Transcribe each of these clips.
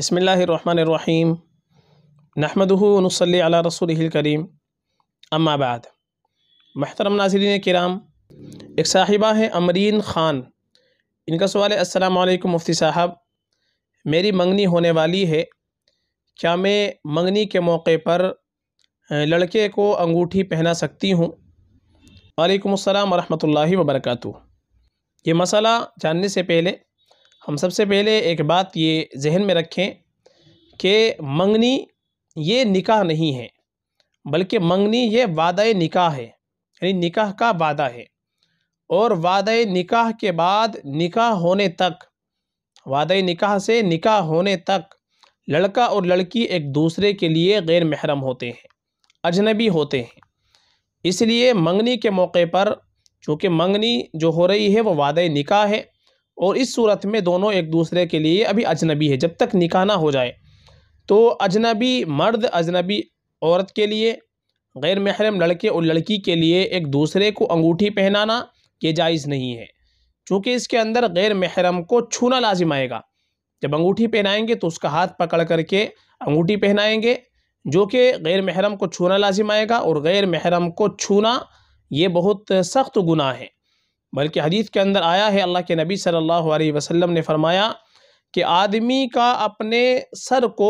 बसमीम नहमदनसली रसूल करीम अम्माबाद महतरम नाजरीन कराम एक साहिबा हैं अमरीन ख़ान इनका सवाल है असलकम मुफ्ती साहब मेरी मंगनी होने वाली है क्या मैं मंगनी के मौके पर लड़के को अंगूठी पहना सकती हूँ वालेकुम अस्सलाम वरहमतुल्लाहि वबरकatuh ये मसला जानने से पहले हम सबसे पहले एक बात ये जहन में रखें कि मंगनी ये निकाह नहीं है बल्कि मंगनी ये वादा निकाह है यानी निकाह का वादा है और वादा निकाह के बाद निकाह होने तक वादा निकाह से निकाह होने तक लड़का और लड़की एक दूसरे के लिए गैर महरम होते हैं अजनबी होते हैं इसलिए मंगनी के मौके पर चूँकि मंगनी जो हो रही है वो वादा निकाह है और इस सूरत में दोनों एक दूसरे के लिए अभी अजनबी है जब तक निकाह ना हो जाए तो अजनबी मर्द अजनबी औरत के लिए गैर महरम लड़के और लड़की के लिए एक दूसरे को अंगूठी पहनाना ये जायज़ नहीं है चूँकि इसके अंदर गैर महरम को छूना लाजिम आएगा जब अंगूठी पहनाएंगे तो उसका हाथ पकड़ करके अंगूठी पहनाएंगे जो कि गैर महरम को छूना लाजिम आएगा और गैर महरम को छूना ये बहुत सख्त गुनाह है बल्कि हदीस के अंदर आया है अल्लाह के नबी सल्लल्लाहु अलैहि वसल्लम ने फरमाया कि आदमी का अपने सर को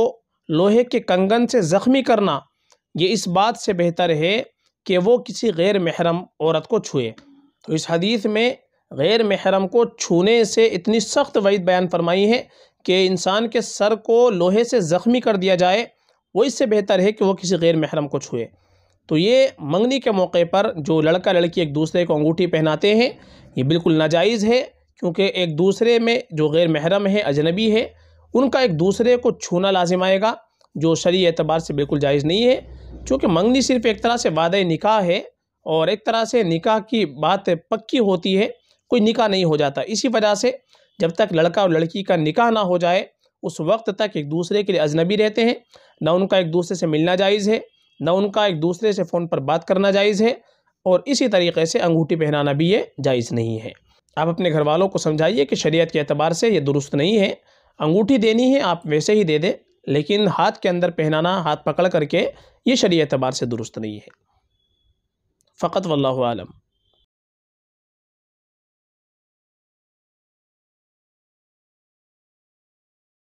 लोहे के कंगन से ज़ख्मी करना ये इस बात से बेहतर है कि वो किसी गैर महरम औरत को छुए तो इस हदीस में गैर महरम को छूने से इतनी सख्त वईद बयान फरमाई है कि इंसान के सर को लोहे से ज़ख्मी कर दिया जाए वो इससे बेहतर है कि वो किसी गैर महरम को छुए तो ये मंगनी के मौके पर जो लड़का लड़की एक दूसरे को अंगूठी पहनाते हैं ये बिल्कुल नाजायज़ है क्योंकि एक दूसरे में जो गैर महरम है अजनबी है उनका एक दूसरे को छूना लाजिम आएगा जो शरी एतबार से बिल्कुल जायज़ नहीं है चूँकि मंगनी सिर्फ़ एक तरह से वाद निकाह है और एक तरह से निकाह की बात पक्की होती है कोई निकाह नहीं हो जाता इसी वजह से जब तक लड़का और लड़की का निकाह ना हो जाए उस वक्त तक एक दूसरे के लिए अजनबी रहते हैं ना उनका एक दूसरे से मिलना जायज़ है न उनका एक दूसरे से फ़ोन पर बात करना जायज़ है और इसी तरीके से अंगूठी पहनाना भी ये जायज़ नहीं है आप अपने घर वालों को समझाइए कि शरीयत के अतबार से ये दुरुस्त नहीं है अंगूठी देनी है आप वैसे ही दे दें लेकिन हाथ के अंदर पहनाना हाथ पकड़ करके ये शरीय अतबार से दुरुस्त नहीं है फ़कत वल्लम